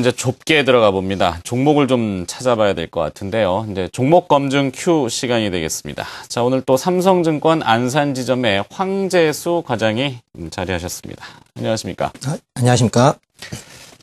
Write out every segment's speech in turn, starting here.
이제 좁게 들어가 봅니다. 종목을 좀 찾아봐야 될 것 같은데요. 이제 종목 검증 Q 시간이 되겠습니다. 자, 오늘 또 삼성증권 안산 지점의 황재수 과장이 자리하셨습니다. 안녕하십니까? 아, 안녕하십니까?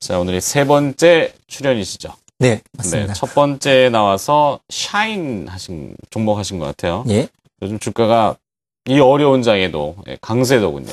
자, 오늘이 세 번째 출연이시죠? 네, 네 맞습니다. 네, 첫 번째 나와서 샤인 하신 종목 하신 것 같아요. 예. 요즘 주가가 이 어려운 장에도 예, 강세더군요.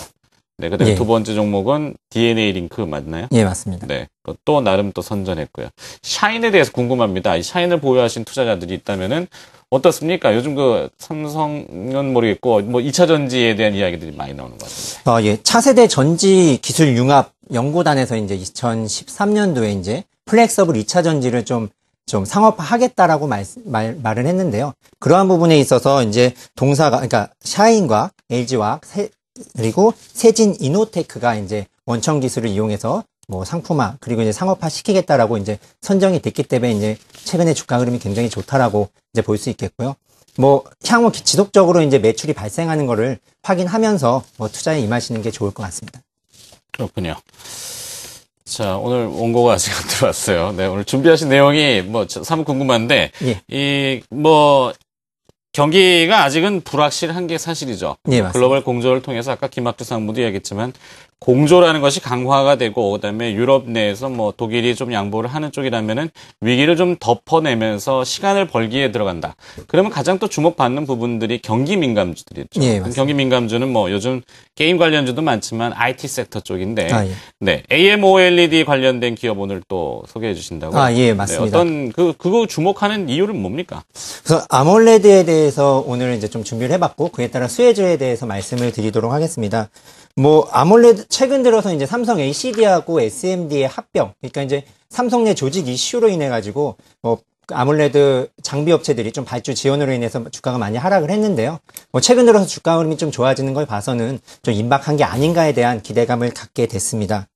네, 그다음에 예. 두 번째 종목은 DNA 링크 맞나요? 예, 맞습니다. 네, 또 나름 또 선전했고요. 샤인에 대해서 궁금합니다. 이 샤인을 보유하신 투자자들이 있다면은 어떻습니까? 요즘 그 삼성은 모르겠고 뭐 2차 전지에 대한 이야기들이 많이 나오는 것 같은데. 아, 예. 차세대 전지 기술 융합 연구단에서 이제 2013년도에 이제 플렉서블 2차 전지를 좀 좀 상업화하겠다라고 말, 말, 말을 했는데요. 그러한 부분에 있어서 이제 동사가 그러니까 샤인과 LG와 세, 그리고 세진 이노테크가 이제 원천 기술을 이용해서 뭐 상품화 그리고 이제 상업화 시키겠다라고 이제 선정이 됐기 때문에 이제 최근에 주가 흐름이 굉장히 좋다라고 이제 볼 수 있겠고요. 뭐 향후 지속적으로 이제 매출이 발생하는 거를 확인하면서 뭐 투자에 임하시는 게 좋을 것 같습니다. 그렇군요. 자, 오늘 원고가 아직 안 들어왔어요. 네, 오늘 준비하신 내용이 뭐 참 궁금한데 예. 이뭐 경기가 아직은 불확실한 게 사실이죠. 예, 글로벌 공조를 통해서 아까 김학주 상무도 이야기했지만 공조라는 것이 강화가 되고 그다음에 유럽 내에서 뭐 독일이 좀 양보를 하는 쪽이라면은 위기를 좀 덮어내면서 시간을 벌기에 들어간다. 그러면 가장 또 주목받는 부분들이 경기 민감주들이죠. 예, 경기 민감주는 뭐 요즘 게임 관련주도 많지만 IT 섹터 쪽인데 아, 예. 네. AMOLED 관련된 기업 오늘 또 소개해 주신다고. 아, 예, 맞습니다. 네, 어떤 그 그거 주목하는 이유는 뭡니까? 그래서 아몰레드에 대해서 오늘 이제 좀 준비를 해 봤고 그에 따라 수혜주에 대해서 말씀을 드리도록 하겠습니다. 뭐 아몰레드 최근 들어서 이제 삼성 LCD하고 SMD의 합병, 그러니까 이제 삼성 내 조직 이슈로 인해 가지고 뭐 아몰레드 장비 업체들이 좀 발주 지원으로 인해서 주가가 많이 하락을 했는데요. 뭐 최근 들어서 주가 흐름이 좀 좋아지는 걸 봐서는 좀 임박한 게 아닌가에 대한 기대감을 갖게 됐습니다.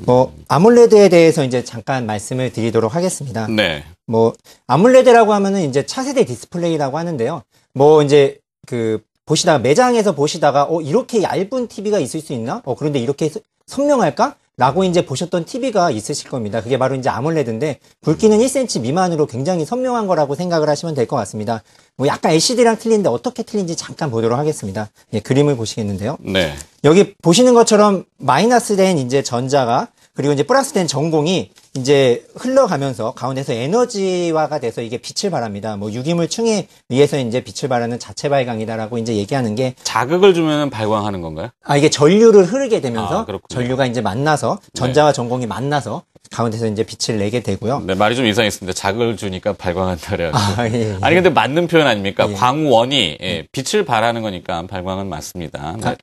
뭐 아몰레드에 대해서 이제 잠깐 말씀을 드리도록 하겠습니다. 네. 뭐 아몰레드라고 하면은 이제 차세대 디스플레이라고 하는데요. 뭐 이제 그 보시다가 매장에서 보시다가 어 이렇게 얇은 TV가 있을 수 있나? 어 그런데 이렇게 선명할까? 라고 이제 보셨던 TV가 있으실 겁니다. 그게 바로 이제 아몰레드인데 붉기는 1cm 미만으로 굉장히 선명한 거라고 생각을 하시면 될 것 같습니다. 뭐 약간 LCD랑 틀린데 어떻게 틀린지 잠깐 보도록 하겠습니다. 예, 그림을 보시겠는데요. 네. 여기 보시는 것처럼 마이너스된 이제 전자가 그리고 이제 플러스된 전공이 이제 흘러가면서 가운데서 에너지화가 돼서 이게 빛을 발합니다. 뭐 유기물 충에 의해서 이제 빛을 발하는 자체 발광이다라고 이제 얘기하는 게 자극을 주면 발광하는 건가요? 아 이게 전류를 흐르게 되면서 아, 전류가 이제 만나서 네. 전자와 전공이 만나서 가운데서 이제 빛을 내게 되고요. 네 말이 좀 이상했습니다. 자극을 주니까 발광한다 그래요. 아, 예, 예. 아니 근데 맞는 표현 아닙니까? 예. 광원이 예, 빛을 발하는 거니까 발광은 맞습니다. 아,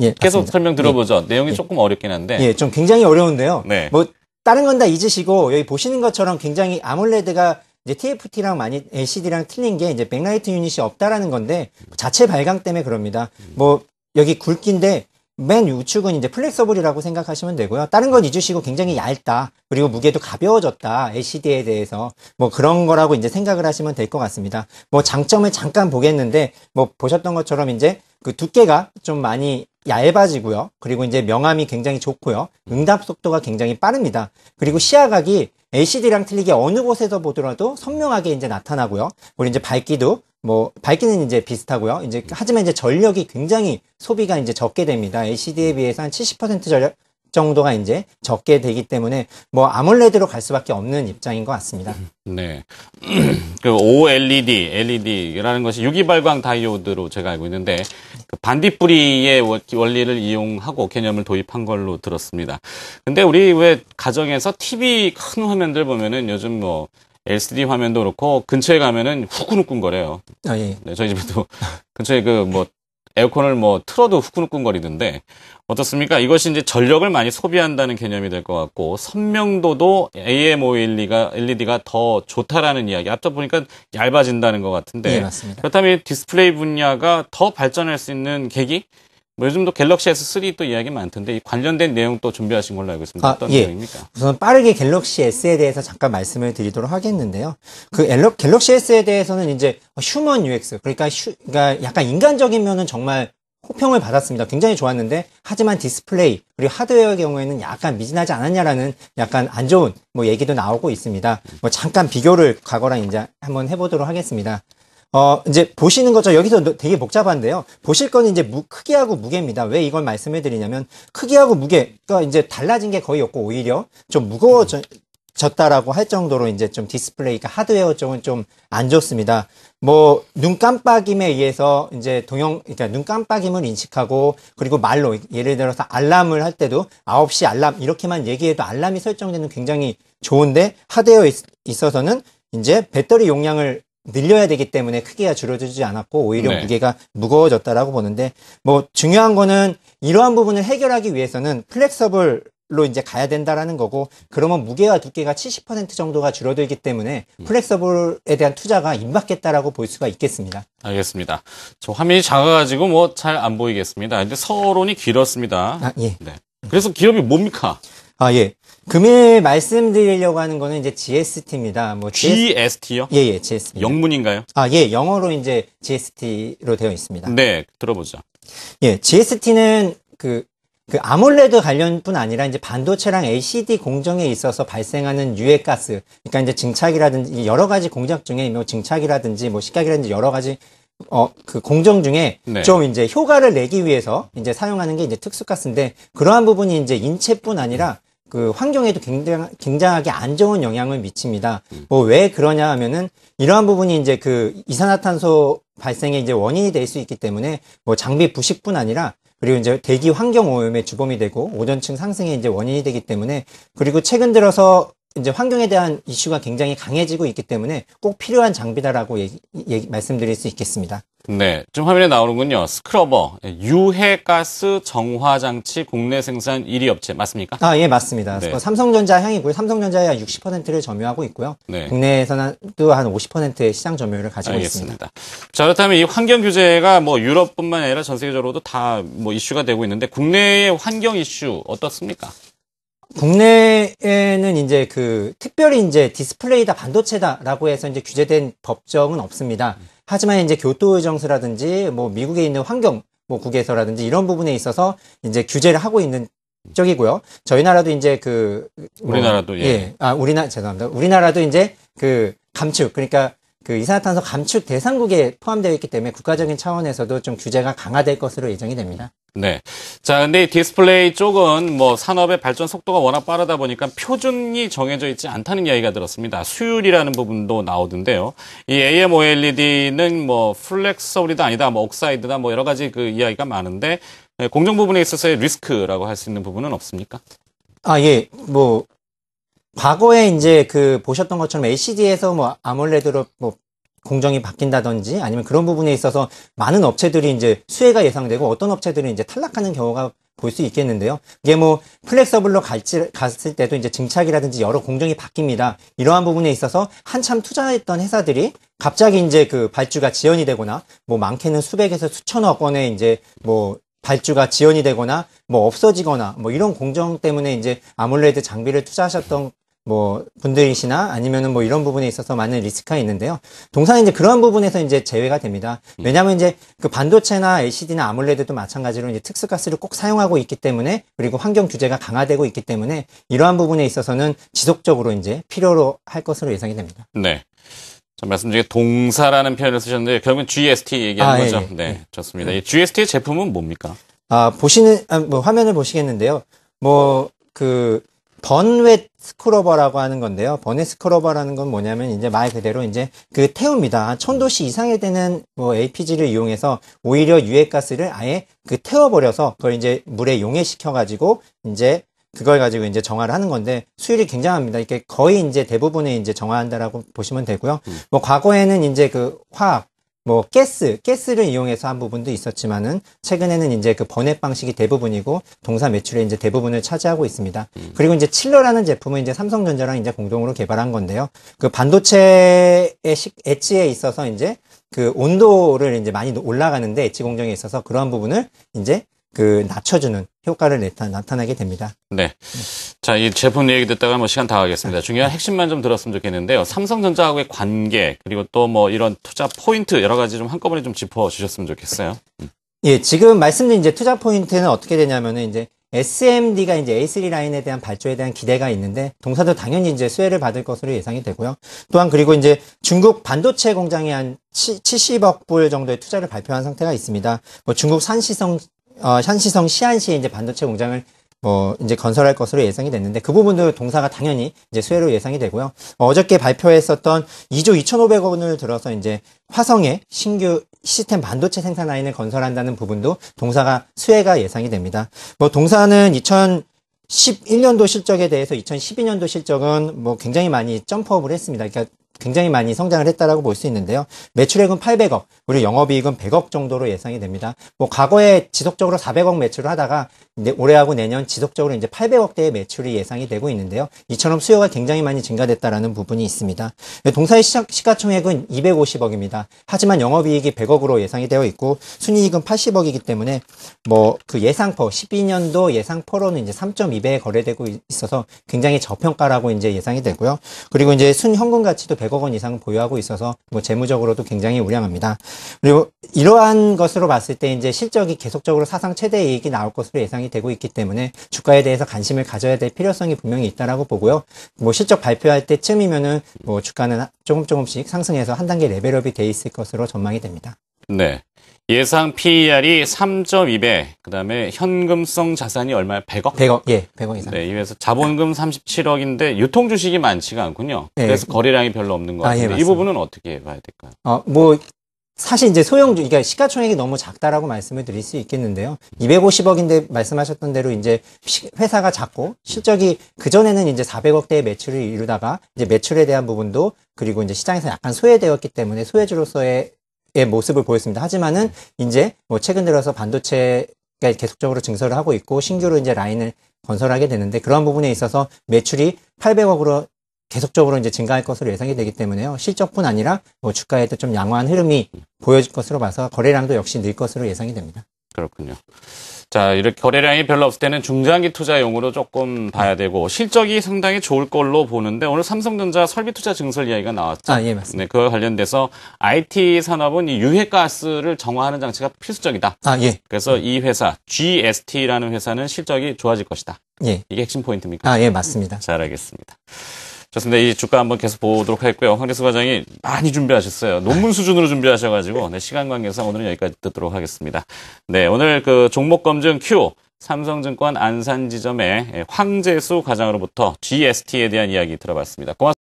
예, 계속 맞습니다. 설명 들어보죠. 예. 내용이 예. 조금 어렵긴 한데. 예, 좀 굉장히 어려운데요. 네. 뭐 다른 건 다 잊으시고 여기 보시는 것처럼 굉장히 아몰레드가 이제 TFT랑 많이 LCD랑 틀린 게 이제 백라이트 유닛이 없다라는 건데 그 자체 발광 때문에 그럽니다. 뭐 여기 굵기인데 맨 우측은 이제 플렉서블이라고 생각하시면 되고요. 다른 건 잊으시고 굉장히 얇다. 그리고 무게도 가벼워졌다. LCD에 대해서 뭐 그런 거라고 이제 생각을 하시면 될 것 같습니다. 뭐 장점을 잠깐 보겠는데 뭐 보셨던 것처럼 이제 그 두께가 좀 많이 얇아지고요. 그리고 이제 명암이 굉장히 좋고요. 응답 속도가 굉장히 빠릅니다. 그리고 시야각이 LCD랑 틀리게 어느 곳에서 보더라도 선명하게 이제 나타나고요. 그리고 이제 밝기도 뭐 밝기는 이제 비슷하고요. 이제 하지만 이제 전력이 굉장히 소비가 이제 적게 됩니다. LCD에 비해서 한 70% 전력 정도가 이제 적게 되기 때문에 뭐 아몰레드로 갈 수밖에 없는 입장인 것 같습니다. 네. 그 OLED, LED라는 것이 유기발광 다이오드로 제가 알고 있는데 그 반딧불이의 원리를 이용하고 개념을 도입한 걸로 들었습니다. 근데 우리 왜 가정에서 TV 큰 화면들 보면은 요즘 뭐 LCD 화면도 그렇고 근처에 가면은 후끈후끈거려요. 아, 예. 네, 저희 집에도 근처에 그뭐 에어컨을 뭐 틀어도 후끈후끈거리던데 어떻습니까? 이것이 이제 전력을 많이 소비한다는 개념이 될 것 같고 선명도도 a m o l e d 가 LED가 더 좋다라는 이야기 앞서 보니까 얇아진다는 것 같은데 예, 맞습니다. 그렇다면 디스플레이 분야가 더 발전할 수 있는 계기 뭐 요즘도 갤럭시 S3 또 이야기 많던데 관련된 내용 또 준비하신 걸로 알고 있습니다. 아, 어떤 아, 예. 내용입니까? 우선 빠르게 갤럭시 S에 대해서 잠깐 말씀을 드리도록 하겠는데요. 그 갤럭시 S에 대해서는 이제 휴먼 UX 그러니까, 휴, 그러니까 약간 인간적인 면은 정말 호평을 받았습니다. 굉장히 좋았는데 하지만 디스플레이 그리고 하드웨어의 경우에는 약간 미진하지 않았냐라는 약간 안 좋은 뭐 얘기도 나오고 있습니다. 뭐 잠깐 비교를 과거랑 이제 한번 해보도록 하겠습니다. 어, 이제 보시는 것처럼 여기서 되게 복잡한데요. 보실 거는 이제 무, 크기하고 무게입니다. 왜 이걸 말씀해 드리냐면 크기하고 무게가 이제 달라진 게 거의 없고 오히려 좀 무거워져 졌다라고 할 정도로 이제 좀 디스플레이가 하드웨어 쪽은 좀 안 좋습니다. 뭐 눈 깜빡임에 의해서 이제 동영 그러니까 눈 깜빡임을 인식하고 그리고 말로 예를 들어서 알람을 할 때도 9시 알람 이렇게만 얘기해도 알람이 설정되는 굉장히 좋은데 하드웨어에 있어서는 이제 배터리 용량을 늘려야 되기 때문에 크기가 줄어들지 않았고 오히려 네. 무게가 무거워졌다라고 보는데 뭐 중요한 거는 이러한 부분을 해결하기 위해서는 플렉서블 로 이제 가야 된다라는 거고 그러면 무게와 두께가 70% 정도가 줄어들기 때문에 음. 플렉서블에 대한 투자가 임박했다라고 볼 수가 있겠습니다. 알겠습니다. 저 화면이 작아가지고 뭐 잘 안 보이겠습니다. 근데 서론이 길었습니다. 아, 예. 네. 그래서 기업이 뭡니까? 아, 예. 금일 말씀드리려고 하는 거는 이제 GST입니다. 뭐 GST요? 예, 예, GST. 영문인가요? 아, 예, 영어로 이제 GST로 되어 있습니다. 네, 들어보죠. 예, GST는 그, 그 아몰레드 관련뿐 아니라 이제 반도체랑 LCD 공정에 있어서 발생하는 유해 가스, 그러니까 이제 증착이라든지 여러 가지 공작 중에 뭐 증착이라든지 뭐 식약이라든지 여러 가지 어, 그 공정 중에 네. 좀 이제 효과를 내기 위해서 이제 사용하는 게 이제 특수가스인데 그러한 부분이 이제 인체뿐 아니라 그 환경에도 굉장히 굉장하게 안 좋은 영향을 미칩니다. 뭐 왜 그러냐 하면은 이러한 부분이 이제 그 이산화탄소 발생의 이제 원인이 될 수 있기 때문에 뭐 장비 부식뿐 아니라 그리고 이제 대기 환경 오염의 주범이 되고 오존층 상승의 이제 원인이 되기 때문에 그리고 최근 들어서 이제 환경에 대한 이슈가 굉장히 강해지고 있기 때문에 꼭 필요한 장비다라고 얘기, 얘기, 말씀드릴 수 있겠습니다. 네, 지금 화면에 나오는군요. 스크러버, 예, 유해가스 정화 장치 국내 생산 1위 업체 맞습니까? 아, 예, 맞습니다. 네. 뭐 삼성전자 향이고요. 삼성전자야 60%를 점유하고 있고요. 네. 국내에서도 한 50%의 시장 점유율을 가지고 알겠습니다. 있습니다. 자, 그렇다면 이 환경 규제가 뭐 유럽뿐만 아니라 전 세계적으로도 다 뭐 이슈가 되고 있는데 국내의 환경 이슈 어떻습니까? 국내에는 이제 그 특별히 이제 디스플레이다 반도체다라고 해서 이제 규제된 법정은 없습니다. 하지만 이제 교토의정서라든지뭐 미국에 있는 환경 뭐 국에서라든지 이런 부분에 있어서 이제 규제를 하고 있는 쪽이고요. 저희 나라도 이제 그 뭐 우리나라도 예. 예. 아, 우리나 죄송합니다. 우리나라도 이제 그 감축 그러니까 그 이산화탄소 감축 대상국에 포함되어 있기 때문에 국가적인 차원에서도 좀 규제가 강화될 것으로 예정이 됩니다. 네. 자, 근데 이 디스플레이 쪽은 뭐 산업의 발전 속도가 워낙 빠르다 보니까 표준이 정해져 있지 않다는 이야기가 들었습니다. 수율이라는 부분도 나오던데요. 이 AMOLED는 뭐 플렉서블이다 아니다, 뭐 옥사이드다 뭐 여러 가지 그 이야기가 많은데 네, 공정 부분에 있어서의 리스크라고 할 수 있는 부분은 없습니까? 아, 예. 뭐 과거에 이제 그 보셨던 것처럼 LCD에서 뭐 아몰레드로 뭐 공정이 바뀐다든지 아니면 그런 부분에 있어서 많은 업체들이 이제 수혜가 예상되고 어떤 업체들은 이제 탈락하는 경우가 볼 수 있겠는데요. 이게 뭐 플렉서블로 갈지, 갔을 때도 이제 증착이라든지 여러 공정이 바뀝니다. 이러한 부분에 있어서 한참 투자했던 회사들이 갑자기 이제 그 발주가 지연이 되거나 뭐 많게는 수백에서 수천억 원의 이제 뭐 발주가 지연이 되거나 뭐 없어지거나 뭐 이런 공정 때문에 이제 아몰레드 장비를 투자하셨던 뭐 분들이시나 아니면은 뭐 이런 부분에 있어서 많은 리스크가 있는데요. 동산은 이제 그한 부분에서 이제 제외가 됩니다. 음. 왜냐하면 이제 그 반도체나 LCD나 아몰레드도 마찬가지로 이제 특수가스를 꼭 사용하고 있기 때문에 그리고 환경 규제가 강화되고 있기 때문에 이러한 부분에 있어서는 지속적으로 이제 필요로 할 것으로 예상이 됩니다. 네. 말씀 중에 동사라는 표현을 쓰셨는데 결국은 GST 얘기하는 아, 거죠. 예, 예, 네, 예. 좋습니다. 이 GST 제품은 뭡니까? 아 보시는 아, 뭐 화면을 보시겠는데요. 뭐그 번웻 스크로버라고 하는 건데요. 번웻 스크로버라는건 뭐냐면 이제 말 그대로 이제 그 태웁니다. 천도씨 이상일 되는뭐 APG를 이용해서 오히려 유해가스를 아예 그 태워버려서 그걸 이제 물에 용해시켜가지고 이제 그걸 가지고 이제 정화를 하는 건데 수율이 굉장합니다. 이렇게 거의 이제 대부분의 이제 정화한다라고 보시면 되고요. 음. 뭐 과거에는 이제 그 화학 뭐 가스, 가스를 이용해서 한 부분도 있었지만은 최근에는 이제 그 번외 방식이 대부분이고 동사 매출의 이제 대부분을 차지하고 있습니다. 음. 그리고 이제 칠러라는 제품은 이제 삼성전자랑 이제 공동으로 개발한 건데요. 그 반도체의 엣지에 있어서 이제 그 온도를 이제 많이 올라가는데 엣지 공정에 있어서 그러한 부분을 이제 그 낮춰주는 효과를 나타, 나게 됩니다. 네. 자, 이 제품 얘기 듣다가 뭐 시간 다 가겠습니다. 네. 중요한 핵심만 좀 들었으면 좋겠는데요. 삼성전자하고의 관계, 그리고 또 뭐 이런 투자 포인트 여러 가지 좀 한꺼번에 좀 짚어 주셨으면 좋겠어요. 음. 예, 지금 말씀드린 이제 투자 포인트는 어떻게 되냐면은 이제 SMD가 이제 A3 라인에 대한 발주에 대한 기대가 있는데 동사도 당연히 이제 수혜를 받을 것으로 예상이 되고요. 또한 그리고 이제 중국 반도체 공장에 한 70억 불 정도의 투자를 발표한 상태가 있습니다. 뭐 중국 산시성 어, 현시성 시안시에 이제 반도체 공장을 어, 이제 건설할 것으로 예상이 됐는데 그 부분도 동사가 당연히 이제 수혜로 예상이 되고요. 어저께 발표했었던 2조 2,500억 원을 들어서 이제 화성에 신규 시스템 반도체 생산 라인을 건설한다는 부분도 동사가 수혜가 예상이 됩니다. 뭐 동사는 2000 11년도 실적에 대해서 2012년도 실적은 뭐 굉장히 많이 점프업을 했습니다. 그러니까 굉장히 많이 성장을 했다라고 볼 수 있는데요. 매출액은 800억, 그리고 영업이익은 100억 정도로 예상이 됩니다. 뭐 과거에 지속적으로 400억 매출을 하다가 올해하고 내년 지속적으로 이제 800억대의 매출이 예상이 되고 있는데요. 이처럼 수요가 굉장히 많이 증가됐다라는 부분이 있습니다. 네, 동사의 시가총액은 250억입니다. 하지만 영업이익이 100억으로 예상이 되어 있고 순이익은 80억이기 때문에 뭐 그예상포 12년도 예상포로는 이제 3.2배에 거래되고 있어서 굉장히 저평가라고 이제 예상이 되고요. 그리고 이제 순 현금 가치도 100억 원 이상 보유하고 있어서 뭐 재무적으로도 굉장히 우량합니다. 그리고 이러한 것으로 봤을 때 이제 실적이 계속적으로 사상 최대 이익이 나올 것으로 예상이 되고 있기 때문에 주가에 대해서 관심을 가져야 될 필요성이 분명히 있다라고 보고요. 뭐 실적 발표할 때쯤이면은 뭐 주가는 조금 조금씩 상승해서 한 단계 레벨업이 돼 있을 것으로 전망이 됩니다. 네. 예상 PER이 3.2배, 그 다음에 현금성 자산이 얼마야? 100억? 100억, 예, 100억 이상. 네, 이래서 자본금 37억인데 유통 주식이 많지가 않군요. 예. 그래서 거래량이 별로 없는 것 아, 예, 같은데 예, 이 부분은 어떻게 봐야 될까요? 어, 뭐 사실 이제 소형 주식, 그러니까 시가총액이 너무 작다라고 말씀을 드릴 수 있겠는데요. 250억인데 말씀하셨던 대로 이제 회사가 작고 실적이 그전에는 이제 400억대의 매출을 이루다가 이제 매출에 대한 부분도 그리고 이제 시장에서 약간 소외되었기 때문에 소외주로서의 반도체의 모습을 보였습니다. 하지만은 이제 뭐 최근 들어서 반도체가 계속적으로 증설을 하고 있고 신규로 이제 라인을 건설하게 되는데 그런 부분에 있어서 매출이 800억으로 계속적으로 이제 증가할 것으로 예상이 되기 때문에요. 실적뿐 아니라 뭐 주가에도 좀 양호한 흐름이 보여질 것으로 봐서 거래량도 역시 늘 것으로 예상이 됩니다. 그렇군요. 자, 이렇게 거래량이 별로 없을 때는 중장기 투자용으로 조금 봐야 되고 실적이 상당히 좋을 걸로 보는데 오늘 삼성전자 설비 투자 증설 이야기가 나왔죠. 아, 예, 맞습니다. 네, 그와 관련돼서 IT 산업은 이 유해가스를 정화하는 장치가 필수적이다. 아, 예. 그래서 이 회사 GST라는 회사는 실적이 좋아질 것이다. 예. 이게 핵심 포인트입니까? 아, 예, 맞습니다. 잘 알겠습니다. 좋습니다. 이 주가 한번 계속 보도록 하겠고요 황대수 과장이 많이 준비하셨어요. 논문 수준으로 준비하셔가지고 네, 시간 관계상 오늘은 여기까지 듣도록 하겠습니다. 네, 오늘 그 종목 검증 Q 삼성증권 안산지점의 황재수 과장으로부터 GST에 대한 이야기 들어봤습니다. 고맙습니다.